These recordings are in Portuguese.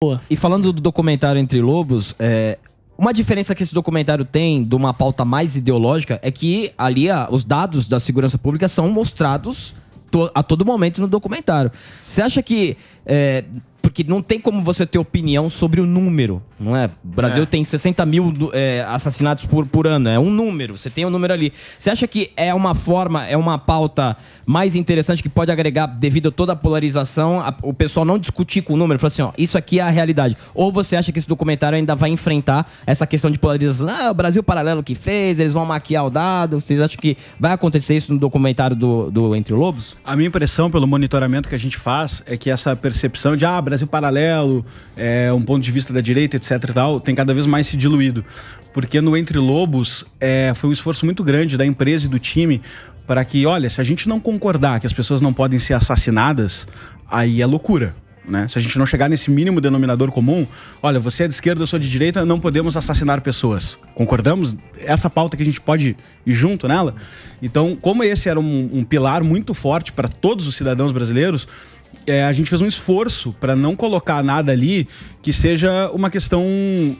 Boa. E falando do documentário Entre Lobos, é, uma diferença que esse documentário tem de uma pauta mais ideológica é que ali a, os dados da segurança pública são mostrados to, a todo momento no documentário. Você acha que. É, porque não tem como você ter opinião sobre o número. Não é? O Brasil é. tem 60 mil é, assassinatos por, por ano. É um número, você tem um número ali. Você acha que é uma forma, é uma pauta mais interessante que pode agregar, devido a toda a polarização, a, o pessoal não discutir com o número? Falar assim, ó, isso aqui é a realidade. Ou você acha que esse documentário ainda vai enfrentar essa questão de polarização? Ah, o Brasil paralelo que fez, eles vão maquiar o dado. Vocês acham que vai acontecer isso no documentário do, do Entre Lobos? A minha impressão, pelo monitoramento que a gente faz, é que essa percepção de, ah, Brasil paralelo, é um ponto de vista da direita, etc etc e tal, tem cada vez mais se diluído. Porque no Entre Lobos é, foi um esforço muito grande da empresa e do time para que, olha, se a gente não concordar que as pessoas não podem ser assassinadas, aí é loucura. Né? Se a gente não chegar nesse mínimo denominador comum, olha, você é de esquerda, eu sou de direita, não podemos assassinar pessoas. Concordamos? Essa pauta que a gente pode ir junto nela. Então, como esse era um, um pilar muito forte para todos os cidadãos brasileiros, é, a gente fez um esforço para não colocar nada ali que seja uma questão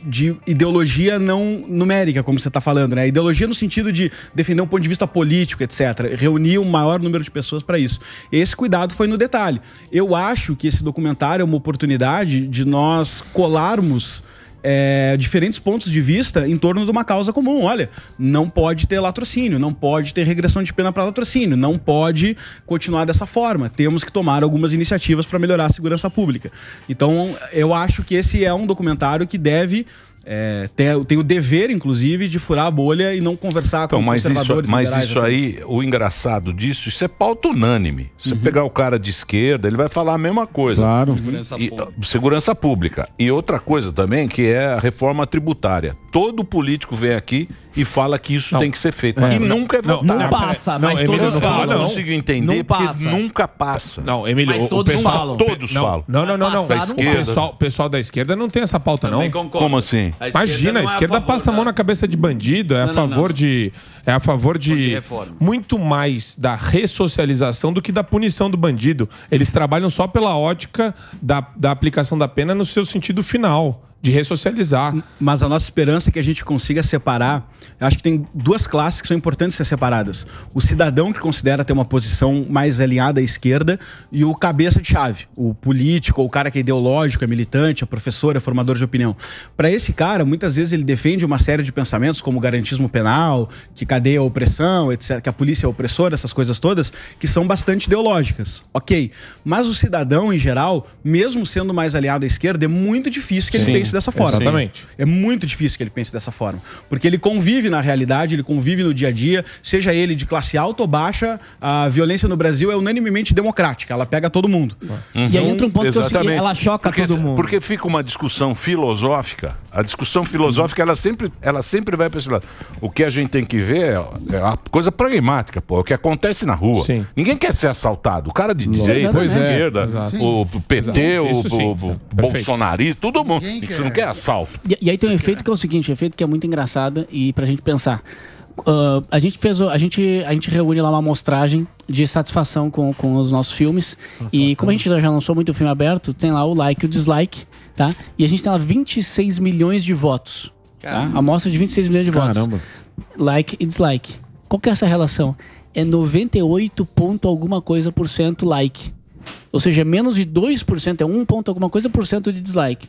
de ideologia não numérica, como você está falando, né? Ideologia no sentido de defender um ponto de vista político, etc. Reunir o um maior número de pessoas para isso. Esse cuidado foi no detalhe. Eu acho que esse documentário é uma oportunidade de nós colarmos é, diferentes pontos de vista em torno de uma causa comum. Olha, não pode ter latrocínio, não pode ter regressão de pena para latrocínio, não pode continuar dessa forma. Temos que tomar algumas iniciativas para melhorar a segurança pública. Então, eu acho que esse é um documentário que deve é, tem, tem, o dever, inclusive, de furar a bolha e não conversar então, com mas conservadores. Isso, mas isso aí, o engraçado disso, isso é pauta unânime. Você uhum. pegar o cara de esquerda, ele vai falar a mesma coisa. Claro. Segurança, e, pública. segurança pública. E outra coisa também, que é a reforma tributária todo político vem aqui e fala que isso não. tem que ser feito. É, e não, nunca é votado. Não, não passa, não, mas Emílio, todos falam. Não, não consigo entender, porque nunca passa. Não, Emílio, mas todos pessoal, falam. Todos não, falam. Não, não, não. não. Passar, esquerda, o pessoal, pessoal, da esquerda não tem essa pauta, não. Concordo. Como assim? A Imagina, a esquerda é a favor, passa a mão né? na cabeça de bandido, é a favor de... É a favor de, de muito mais da ressocialização do que da punição do bandido. Eles trabalham só pela ótica da, da aplicação da pena no seu sentido final de ressocializar. Mas a nossa esperança é que a gente consiga separar. Eu acho que tem duas classes que são importantes ser separadas: o cidadão que considera ter uma posição mais alinhada à esquerda e o cabeça de chave, o político, o cara que é ideológico, é militante, é professor, é formador de opinião. Para esse cara, muitas vezes ele defende uma série de pensamentos como garantismo penal, que cadeia a opressão, etc, que a polícia é opressora, essas coisas todas, que são bastante ideológicas. OK. Mas o cidadão em geral, mesmo sendo mais aliado à esquerda, é muito difícil que Sim. ele pense pense dessa forma. Exatamente. É muito difícil que ele pense dessa forma. Porque ele convive na realidade, ele convive no dia a dia, seja ele de classe alta ou baixa, a violência no Brasil é unanimemente democrática, ela pega todo mundo. Uhum. E aí entra um ponto Exatamente. que eu segui, ela choca porque, todo mundo. Porque fica uma discussão filosófica, a discussão filosófica ela sempre, ela sempre vai para esse lado. O que a gente tem que ver é, é a coisa pragmática, pô, é o que acontece na rua. Sim. Ninguém quer ser assaltado, o cara de direita, de é. esquerda, é, o PT, Exato. o, o, o bolsonarista, todo mundo. Ninguém você não quer asfalto. E, e aí tem um efeito que é o seguinte, um efeito que é muito engraçado e pra gente pensar. Uh, a gente fez a gente a gente reúne lá uma amostragem de satisfação com, com os nossos filmes e como a gente já lançou muito filme aberto tem lá o like e o dislike tá e a gente tem lá 26 milhões de votos tá? a tá? amostra de 26 milhões de Caramba. votos like e dislike qual que é essa relação é 98 ponto alguma coisa por cento like ou seja, é menos de 2%, é 1 ponto alguma coisa por cento de dislike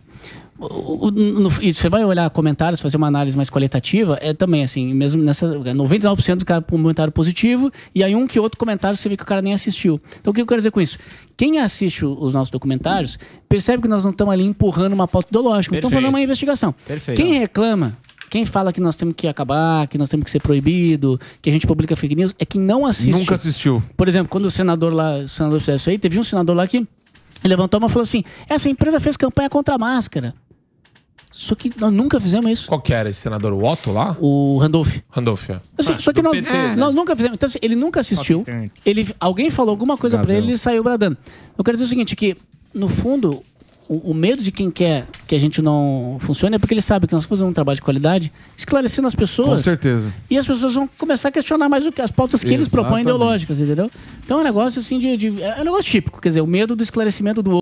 no, você vai olhar comentários, fazer uma análise mais qualitativa, é também assim, mesmo nessa. 99% é do cara comentário positivo, e aí um que outro comentário você vê que o cara nem assistiu. Então o que eu quero dizer com isso? Quem assiste os nossos documentários percebe que nós não estamos ali empurrando uma pauta ideológica, estamos fazendo uma investigação. Perfeito. Quem reclama quem fala que nós temos que acabar, que nós temos que ser proibido, que a gente publica fake news, é quem não assiste. Nunca assistiu. Por exemplo, quando o senador lá, o senador fez isso aí, teve um senador lá que levantou uma e falou assim: essa empresa fez campanha contra a máscara. Só que nós nunca fizemos isso. Qual que era esse senador? O Otto lá? O Randolph. Randolph, é. Assim, ah, só que nós, PT, é, né? nós, nunca fizemos. Então, assim, ele nunca assistiu. Ele, alguém falou alguma coisa para ele e saiu bradando. Eu quero dizer o seguinte, que, no fundo, o, o, medo de quem quer que a gente não funcione é porque ele sabe que nós fazemos um trabalho de qualidade, esclarecendo as pessoas. Com certeza. E as pessoas vão começar a questionar mais o que, as pautas que Exatamente. eles propõem ideológicas, entendeu? Então é um negócio assim de, de. É um negócio típico, quer dizer, o medo do esclarecimento do outro.